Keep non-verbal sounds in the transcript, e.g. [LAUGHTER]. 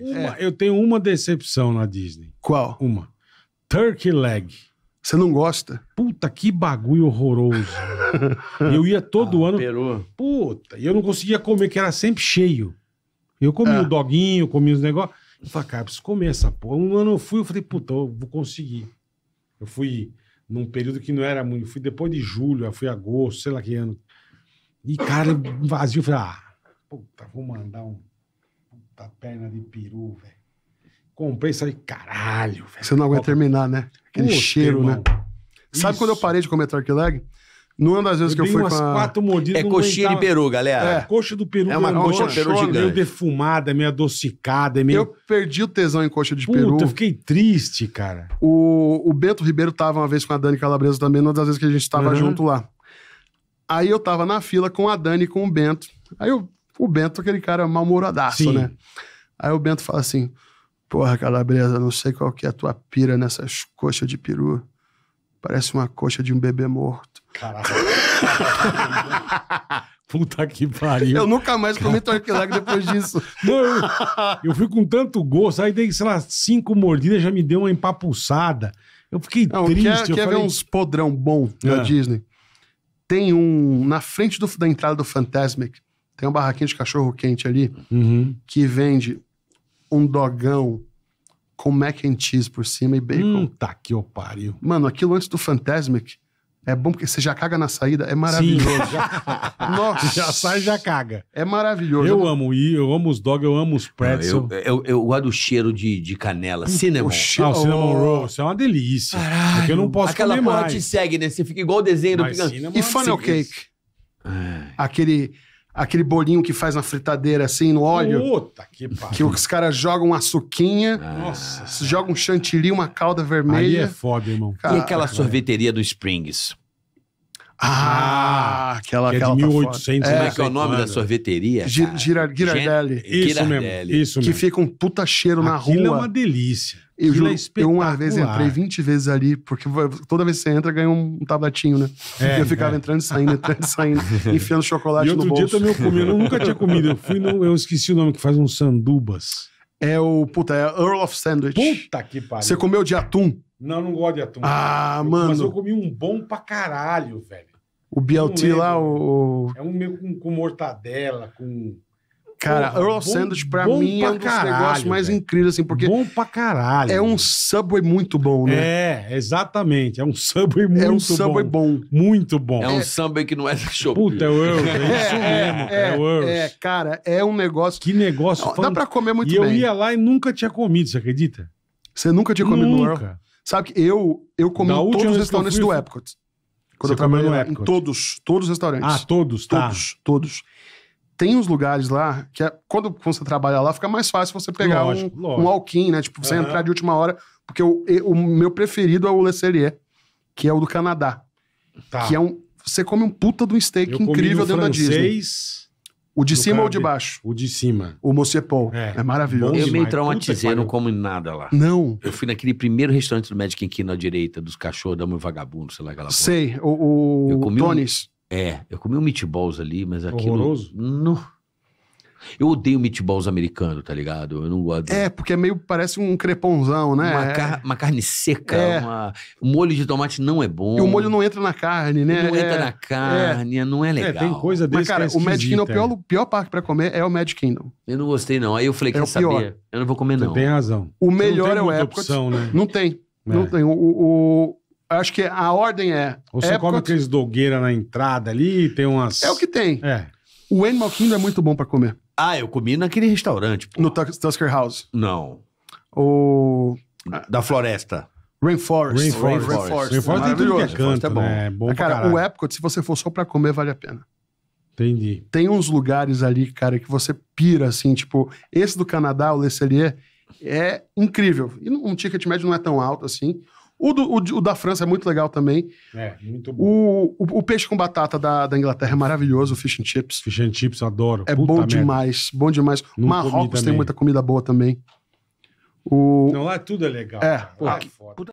É. Uma, é. Eu tenho uma decepção na Disney. Qual? Uma. Turkey Leg. Você não gosta? Puta, que bagulho horroroso. [LAUGHS] eu ia todo ah, ano. Peru. Puta, e eu não conseguia comer, que era sempre cheio. Eu comia ah. é. o doguinho, comia os negócios. Eu falei, cara, preciso comer essa porra. Um ano eu fui, eu falei, puta, eu vou conseguir. Eu fui num período que não era muito. Eu fui depois de julho, eu fui agosto, sei lá que ano. E, cara, vazio. Eu falei, ah, puta, vou mandar um Puta perna de peru, velho. Comprei isso aí, caralho, velho. Você não aguenta terminar, né? Aquele cheiro, né? irmão. né? Sabe quando eu parei de comer turkey leg? Numa das vezes eu que eu fui umas pra... quatro mordidas. É coxinha de peru, galera. É. Coxa do peru. É uma coxa de peru gigante. Meio defumada, meio adocicada, meio... Eu perdi o tesão em coxa de Puta, peru. Puta, eu fiquei triste, cara. O, o Bento Ribeiro tava uma vez com a Dani Calabresa também, numa das vezes que a gente tava uhum. junto lá. Aí eu tava na fila com a Dani e com o Bento. Aí eu o Bento, aquele cara mal-humoradaço, né? Aí o Bento fala assim: Porra, Calabresa, não sei qual que é a tua pira nessas coxas de peru. Parece uma coxa de um bebê morto. Caraca. [LAUGHS] Puta que pariu. Eu nunca mais comi torquilag depois disso. [LAUGHS] Não, eu, eu, fui com tanto gosto. Aí dei, sei lá, cinco mordidas, já me deu uma empapuçada. Eu fiquei não, triste. Quer, quer falei... ver uns podrão bom da é. Disney? Tem um... Na frente do, da entrada do Fantasmic, tem um barraquinho de cachorro quente ali uhum. que vende um dogão com mac and cheese por cima e bacon. Hum, tá que eu pariu. Mano, aquilo antes do Fantasmic é bom porque você já caga na saída, é maravilhoso. Sim, já... [LAUGHS] Nossa. Já sai, já caga. É maravilhoso. Eu amo ir, eu amo os dog, eu amo os pretzel. eu, eu, eu gosto do cheiro de, de canela. Cinnamon. O cheiro... Ah, o cinnamon roll. Isso é uma delícia. Caralho. Porque é eu não posso Aquela comer porra te segue, né? Você fica igual o desenho Mas do é E funnel cake. Ai. É. Aquele aquele bolinho que faz na fritadeira, assim, no óleo. Puta que pariu. Que os caras jogam açuquinha, Nossa, jogam chantilly, uma calda vermelha. Aí é foda, irmão. e aquela sorveteria do Springs? Ah, ah, aquela, é aquela de 1800. É. Como é que é o nome da sorveteria? Gir, Girardelli. Isso mesmo, isso mesmo. Que fica um puta cheiro na rua. Aquilo é uma delícia. Eu, é eu uma vez entrei 20 vezes ali, porque toda vez que você entra, ganha um tabletinho, né? É, eu ficava é. entrando e saindo, entrando e saindo, [LAUGHS] enfiando chocolate e no bolso. dia também eu comi, eu nunca tinha comido. Eu fui no, eu esqueci o nome, que faz uns sandubas. É o, puta, é Earl of Sandwich. Puta que pariu. Você comeu de atum? Não, não gosto de atum. Ah, eu, mano. Mas eu comi um bom pra caralho, velho o Bielti lá, o. É um meio com, com mortadela, com. Cara, Porra, Earl Sandwich pra mim é pra é um dos caralho, negócios mais véio. incríveis, assim, porque. Bom pra caralho. É um Subway muito bom, né? É, exatamente. É um Subway muito bom. É um Subway bom. bom. Muito bom. É um é. Subway que não é da Shopee. Puta, é o Earl, é, [LAUGHS] é isso é, mesmo. É, é, o Earl. É, cara, é um negócio. Que negócio não, Dá pra comer muito e bem. E eu ia lá e nunca tinha comido, você acredita? Você nunca tinha comido nunca. no Earl? Sabe que eu, eu comi da todos os restaurantes fui... do Epcot. Quando Você eu trabalhei em todos, todos os restaurantes. Ah, todos, tá. Todos, todos tem uns lugares lá que é, quando, quando, você trabalha lá fica mais fácil você pegar lógico, um, lógico. um in né? Tipo, você uhum. entrar de última hora. Porque o, o meu preferido é o Le Cellier, que é o do Canadá. Tá. Que é um. Você come um puta de um steak eu incrível dentro francês, da Disney. O de cima ou de baixo? O de cima. O Mocepol. É, é maravilhoso. Eu me traumatizei, eu não como nada lá. Não. Eu fui naquele primeiro restaurante do Magic aqui na direita, dos cachorros, da mãe vagabundo, sei lá aquela Sei, porra. o, o... Eu comi Tones. Um... É, eu comi um meatballs ali, mas aquilo... Horroroso? Não... Eu odeio meatballs americano, tá ligado? Eu não gosto. É, porque é meio, parece um creponzão, né? Uma, car uma carne seca, é. uma... o molho de tomate não é bom. E o molho não entra na carne, né? Não é. entra na carne, é. não é legal. É, tem coisa desse Mas, cara, é o Mad Kingdom, o pior, pior parque pra comer é o Mad Kingdom. Eu não gostei, não. Aí eu falei, é quer saber? Eu não vou comer, não. Você tem razão. O melhor é o Epcot. Opção, né? Não tem, é. não tem. o, o acho que a ordem é. Ou você Epcot, come aqueles dogueira na entrada ali, tem umas. É o que tem. É. O Animal Kingdom é muito bom para comer. Ah, eu comi naquele restaurante. Pô. No Tusker House. Não. O Da floresta. Rainforest. Rainforest. Rainforest. Rainforest tem tudo é canto, é bom. né? É bom Cara, o Epcot, se você for só pra comer, vale a pena. Entendi. Tem uns lugares ali, cara, que você pira, assim, tipo, esse do Canadá, o Le Cellier, é incrível. E um ticket médio não é tão alto assim. O, do, o, o da França é muito legal também. É, muito bom. O, o, o peixe com batata da, da Inglaterra é maravilhoso, o fish and chips. Fish and chips, adoro. É Puta bom merda. demais, bom demais. Não Marrocos tem muita comida boa também. O... Não, lá tudo é legal. É. Pô, lá é foda.